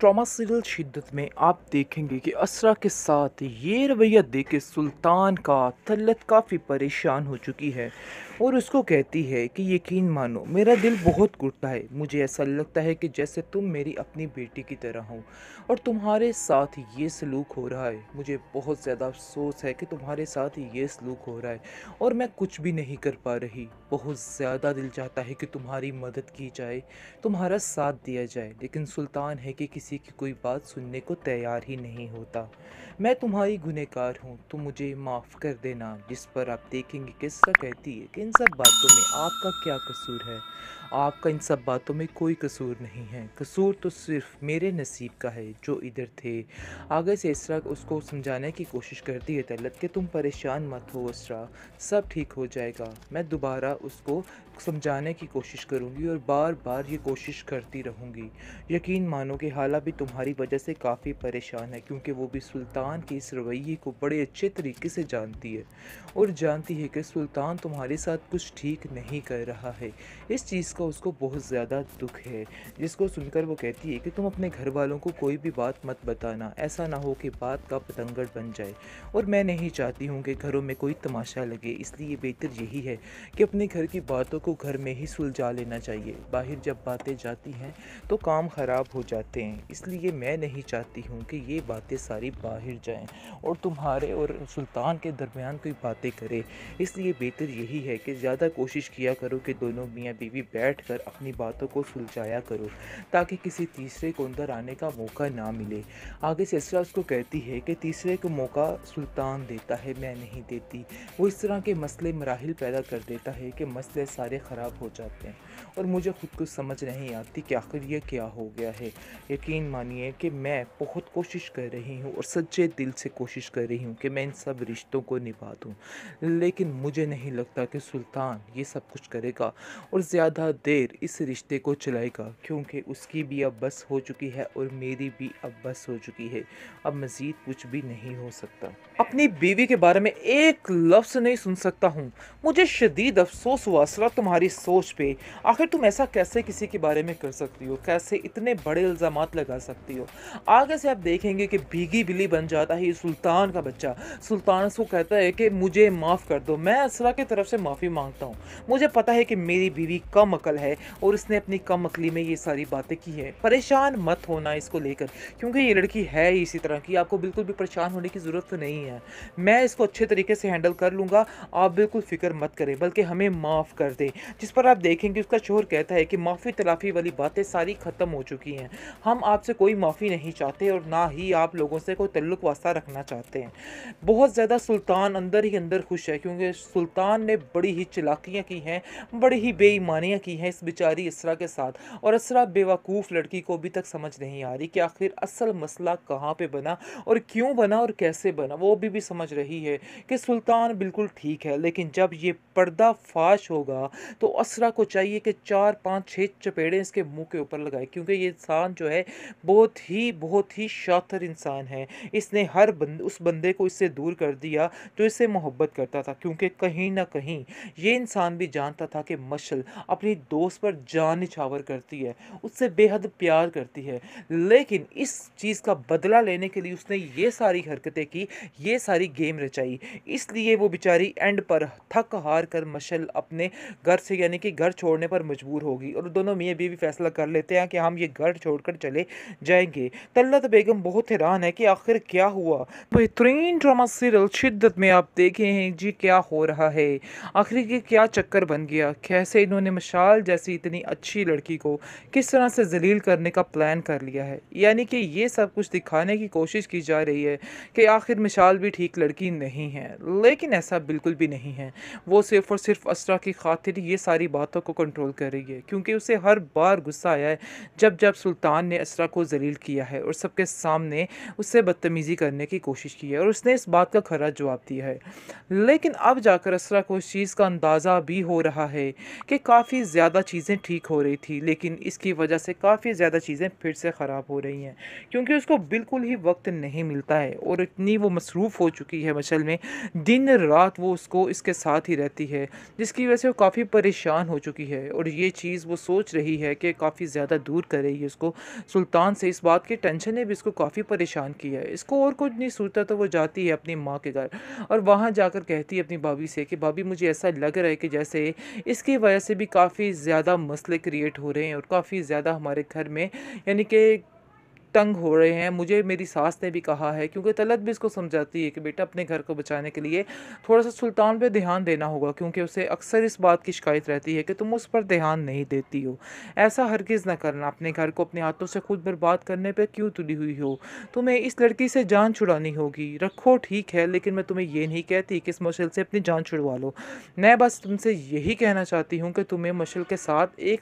trauma serial शिद्दत में आप देखेंगे कि असरा के साथ ये रवैया देख के सुल्तान का तल्लत काफ़ी परेशान हो चुकी है और उसको कहती है कि यकीन मानो मेरा दिल बहुत घुटता है मुझे ऐसा लगता है कि जैसे तुम मेरी अपनी बेटी की तरह हो और तुम्हारे साथ ये सलूक हो रहा है मुझे बहुत ज़्यादा अफसोस है कि तुम्हारे साथ ये सलूक हो रहा है और मैं कुछ भी नहीं कर पा रही बहुत ज़्यादा दिल चाहता है कि तुम्हारी मदद की जाए तुम्हारा साथ दिया जाए लेकिन सुल्तान है कि किसी किसी की कोई बात सुनने को तैयार ही नहीं होता मैं तुम्हारी गुनहगार हूँ तो मुझे माफ़ कर देना जिस पर आप देखेंगे किस्सा कहती है कि इन सब बातों में आपका क्या कसूर है आपका इन सब बातों में कोई कसूर नहीं है कसूर तो सिर्फ मेरे नसीब का है जो इधर थे आगे से इसरा उसको समझाने की कोशिश करती है तलत कि तुम परेशान मत हो इसरा सब ठीक हो जाएगा मैं दोबारा उसको समझाने की कोशिश करूँगी और बार बार ये कोशिश करती रहूँगी यकीन मानो कि हाला भी तुम्हारी वजह से काफ़ी परेशान है क्योंकि वो भी सुल्तान के इस रवैये को बड़े अच्छे तरीके से जानती है और जानती है कि सुल्तान तुम्हारे साथ कुछ ठीक नहीं कर रहा है इस चीज़ का उसको बहुत ज़्यादा दुख है जिसको सुनकर वो कहती है कि तुम अपने घर वालों को कोई भी बात मत बताना ऐसा ना हो कि बात का पतंगड़ बन जाए और मैं नहीं चाहती हूँ कि घरों में कोई तमाशा लगे इसलिए बेहतर यही है कि अपने घर की बातों को घर में ही सुलझा लेना चाहिए बाहर जब बातें जाती हैं तो काम ख़राब हो जाते हैं इसलिए मैं नहीं चाहती हूँ कि ये बातें सारी बाहर जाएं और तुम्हारे और सुल्तान के दरमियान कोई बातें करें इसलिए बेहतर यही है कि ज़्यादा कोशिश किया करो कि दोनों मियाँ बीवी बैठ कर अपनी बातों को सुलझाया करो ताकि किसी तीसरे को अंदर आने का मौका ना मिले आगे सिलसिला उसको कहती है कि तीसरे को मौका सुल्तान देता है मैं नहीं देती वो इस तरह के मसले मराहल पैदा कर देता है कि मसले सारे सारे ख़राब हो जाते हैं और मुझे खुद को समझ नहीं आती कि आखिर यह क्या हो गया है यकीन मानिए कि मैं बहुत कोशिश कर रही हूँ और सच्चे दिल से कोशिश कर रही हूँ कि मैं इन सब रिश्तों को निभा दूँ लेकिन मुझे नहीं लगता कि सुल्तान ये सब कुछ करेगा और ज़्यादा देर इस रिश्ते को चलाएगा क्योंकि उसकी भी अब बस हो चुकी है और मेरी भी अब बस हो चुकी है अब मज़ीद कुछ भी नहीं हो सकता अपनी बीवी के बारे में एक लफ्ज़ नहीं सुन सकता हूँ मुझे शदीद अफसोस हुआ असरा तो तुम्हारी सोच पे आखिर तुम ऐसा कैसे किसी के बारे में कर सकती हो कैसे इतने बड़े इल्ज़ाम लगा सकती हो आगे से आप देखेंगे कि भीगी बिली बन जाता है ये सुल्तान का बच्चा सुल्तान उसको कहता है कि मुझे माफ़ कर दो मैं असरा की तरफ से माफ़ी मांगता हूँ मुझे पता है कि मेरी बीवी कम अकल है और इसने अपनी कम अकली में ये सारी बातें की है परेशान मत होना इसको लेकर क्योंकि ये लड़की है ही इसी तरह की आपको बिल्कुल भी परेशान होने की ज़रूरत तो नहीं है मैं इसको अच्छे तरीके से हैंडल कर लूँगा आप बिल्कुल फ़िक्र मत करें बल्कि हमें माफ़ कर दें जिस पर आप देखेंगे उसका शोर कहता है कि माफ़ी तलाफ़ी वाली बातें सारी ख़त्म हो चुकी हैं हम आपसे कोई माफ़ी नहीं चाहते और ना ही आप लोगों से कोई तल्लुक वास्ता रखना चाहते हैं बहुत ज़्यादा सुल्तान अंदर ही अंदर खुश है क्योंकि सुल्तान ने बड़ी ही चलाकियाँ की हैं बड़ी ही बेईमानियाँ की हैं इस बेचारी इसरा के साथ और इसरा बेवकूफ़ लड़की को अभी तक समझ नहीं आ रही कि आखिर असल मसला कहाँ पर बना और क्यों बना और कैसे बना वो अभी भी समझ रही है कि सुल्तान बिल्कुल ठीक है लेकिन जब ये पर्दा फाश होगा तो असरा को चाहिए कि चार पाँच छः चपेड़े इसके मुंह के ऊपर लगाए क्योंकि ये इंसान जो है बहुत ही बहुत ही शातर इंसान है इसने हर बंद उस बंदे को इससे दूर कर दिया जो इससे मोहब्बत करता था क्योंकि कहीं ना कहीं ये इंसान भी जानता था कि मशल अपनी दोस्त पर जान निछावर करती है उससे बेहद प्यार करती है लेकिन इस चीज़ का बदला लेने के लिए उसने ये सारी हरकतें की ये सारी गेम रचाई इसलिए वो बेचारी एंड पर थक हार कर मशल अपने घर घर से यानी कि घर छोड़ने पर मजबूर होगी और दोनों मियाँ बीवी फैसला कर लेते हैं कि हम ये घर छोड़कर चले जाएंगे तल्लत बेगम बहुत हैरान है कि आखिर क्या हुआ बेहतरीन ड्रामा सीरियल शिद्दत में आप देखे हैं जी क्या हो रहा है आखिर ये क्या चक्कर बन गया कैसे इन्होंने मशाल जैसी इतनी अच्छी लड़की को किस तरह से जलील करने का प्लान कर लिया है यानी कि ये सब कुछ दिखाने की कोशिश की जा रही है कि आखिर मिशाल भी ठीक लड़की नहीं है लेकिन ऐसा बिल्कुल भी नहीं है वो सिर्फ और सिर्फ असरा की खातिर ये सारी बातों को कंट्रोल कर रही है क्योंकि उसे हर बार गुस्सा आया है जब जब सुल्तान ने असरा को जलील किया है और सबके सामने उससे बदतमीज़ी करने की कोशिश की है और उसने इस बात का खरा जवाब दिया है लेकिन अब जाकर असरा को इस चीज़ का अंदाज़ा भी हो रहा है कि काफ़ी ज़्यादा चीज़ें ठीक हो रही थी लेकिन इसकी वजह से काफ़ी ज़्यादा चीज़ें फिर से ख़राब हो रही हैं क्योंकि उसको बिल्कुल ही वक्त नहीं मिलता है और इतनी वो मसरूफ़ हो चुकी है मशल में दिन रात वो उसको इसके साथ ही रहती है जिसकी वजह से वो काफ़ी काफ़ी परेशान हो चुकी है और ये चीज़ वो सोच रही है कि काफ़ी ज़्यादा दूर कर रही है उसको सुल्तान से इस बात की टेंशन ने भी इसको काफ़ी परेशान किया है इसको और कुछ नहीं सोचता तो वो जाती है अपनी माँ के घर और वहाँ जाकर कहती है अपनी भाभी से कि भाभी मुझे ऐसा लग रहा है कि जैसे इसकी वजह से भी काफ़ी ज़्यादा मसले क्रिएट हो रहे हैं और काफ़ी ज़्यादा हमारे घर में यानी कि तंग हो रहे हैं मुझे मेरी सास ने भी कहा है क्योंकि तलत भी इसको समझाती है कि बेटा अपने घर को बचाने के लिए थोड़ा सा सुल्तान पर ध्यान देना होगा क्योंकि उसे अक्सर इस बात की शिकायत रहती है कि तुम उस पर ध्यान नहीं देती हो ऐसा हरगिज़ ना करना अपने घर को अपने हाथों से खुद बर्बाद करने पर क्यों तुली हुई हो तुम्हें इस लड़की से जान छुड़ानी होगी रखो ठीक है लेकिन मैं तुम्हें ये नहीं कहती कि इस मशल से अपनी जान छुड़वा लो मैं बस तुमसे यही कहना चाहती हूँ कि तुम्हें मशल के साथ एक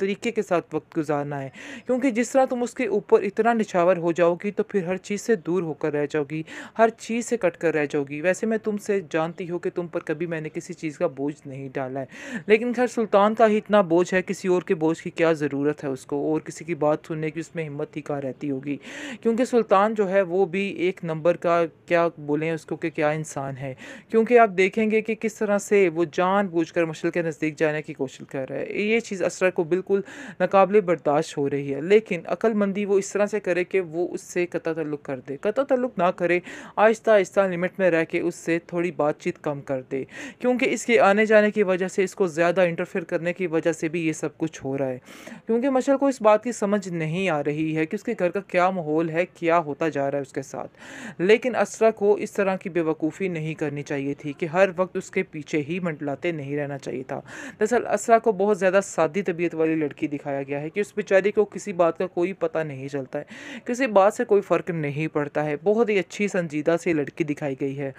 तरीके के साथ वक्त गुजारना है क्योंकि जिस तरह तुम उसके ऊपर इतना निछावर हो जाओगी तो फिर हर चीज़ से दूर होकर रह जाओगी हर चीज़ से कट कर रह जाओगी वैसे मैं तुमसे जानती हूँ कि तुम पर कभी मैंने किसी चीज़ का बोझ नहीं डाला है लेकिन खैर सुल्तान का ही इतना बोझ है किसी और के बोझ की क्या ज़रूरत है उसको और किसी की बात सुनने की उसमें हिम्मत ही कहाँ रहती होगी क्योंकि सुल्तान जो है वो भी एक नंबर का क्या बोलें उसको कि क्या इंसान है क्योंकि आप देखेंगे कि किस तरह से वो जान बूझ कर मुश्किल के नज़दीक जाने की कोशिश कर रहा है ये चीज़ असरा को बिल्कुल नाकबले बर्दाश्त हो रही है लेकिन अक्लमंदी वो इस तरह से करे कि वो उससे कता तल्लु कर दे कता तल्लुक ना करे आहिस्ता आहिस्ता लिमिट में रह के उससे थोड़ी बातचीत कम कर दे क्योंकि इसके आने जाने की वजह से इसको ज़्यादा इंटरफेयर करने की वजह से भी ये सब कुछ हो रहा है क्योंकि मशल को इस बात की समझ नहीं आ रही है कि उसके घर का क्या माहौल है क्या होता जा रहा है उसके साथ लेकिन असरा को इस तरह की बेवकूफ़ी नहीं करनी चाहिए थी कि हर वक्त उसके पीछे ही मंडलाते नहीं रहना चाहिए था दरअसल असरा को बहुत ज़्यादा सादी तबीयत वाली लड़की दिखाया गया है कि उस बेचारी को किसी बात का कोई पता नहीं चलता है किसी बात से कोई फ़र्क नहीं पड़ता है बहुत ही अच्छी संजीदा सी लड़की दिखाई गई है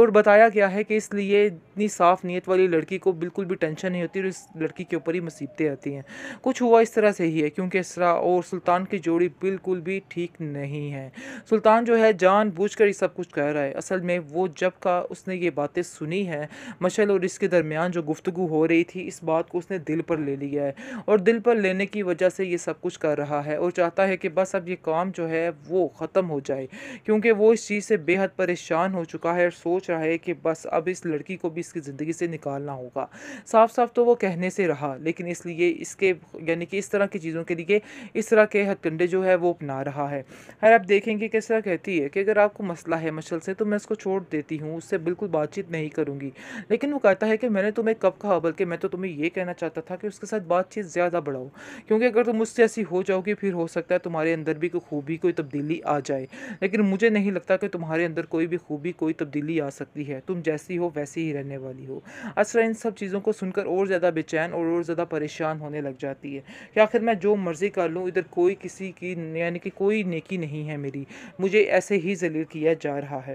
और बताया गया है कि इसलिए इतनी साफ़ नीयत वाली लड़की को बिल्कुल भी टेंशन नहीं होती और इस लड़की के ऊपर ही मुसीबतें आती हैं कुछ हुआ इस तरह से ही है क्योंकि इसरा और सुल्तान की जोड़ी बिल्कुल भी ठीक नहीं है सुल्तान जो है जान कर ये सब कुछ कह रहा है असल में वो जब का उसने ये बातें सुनी हैं मशल और इसके दरमियान जो गुफ्तु हो रही थी इस बात को उसने दिल पर ले लिया है और दिल पर लेने की वजह से ये सब कुछ कर रहा है और चाहता है कि बस अब ये काम जो है वो ख़त्म हो जाए क्योंकि वो इस चीज़ से बेहद परेशान हो चुका है और सोच रहा है कि बस अब इस लड़की को भी इसकी ज़िंदगी से निकालना होगा साफ साफ तो वो कहने से रहा लेकिन इसलिए इसके यानी कि इस तरह की चीज़ों के लिए इस तरह के हथकंडे जो है वो अपना रहा है खैर आप देखेंगे किस तरह कहती है कि अगर आपको मसला है मछल से तो मैं इसको छोड़ देती हूँ उससे बिल्कुल बातचीत नहीं करूँगी लेकिन वो कहता है कि मैंने तुम्हें कब कहा बल्कि मैं तो तुम्हें ये कहना चाहता था कि उसके साथ बातचीत ज़्यादा बढ़ाओ क्योंकि अगर तुम मुझसे ऐसी हो जाओगे फिर हो सकता है तुम्हारे अंदर भी कोई खूबी कोई तब्दीली आ जाए लेकिन मुझे नहीं लगता कि तुम्हारे अंदर कोई भी खूबी कोई तब्दीली आ सकती है तुम जैसी हो वैसी ही रहने वाली हो असरा इन सब चीज़ों को सुनकर और ज़्यादा बेचैन और और ज़्यादा परेशान होने लग जाती है कि आखिर मैं जो मर्ज़ी कर लूँ इधर कोई किसी की यानी कि कोई नेकी नहीं है मेरी मुझे ऐसे ही जलील किया जा रहा है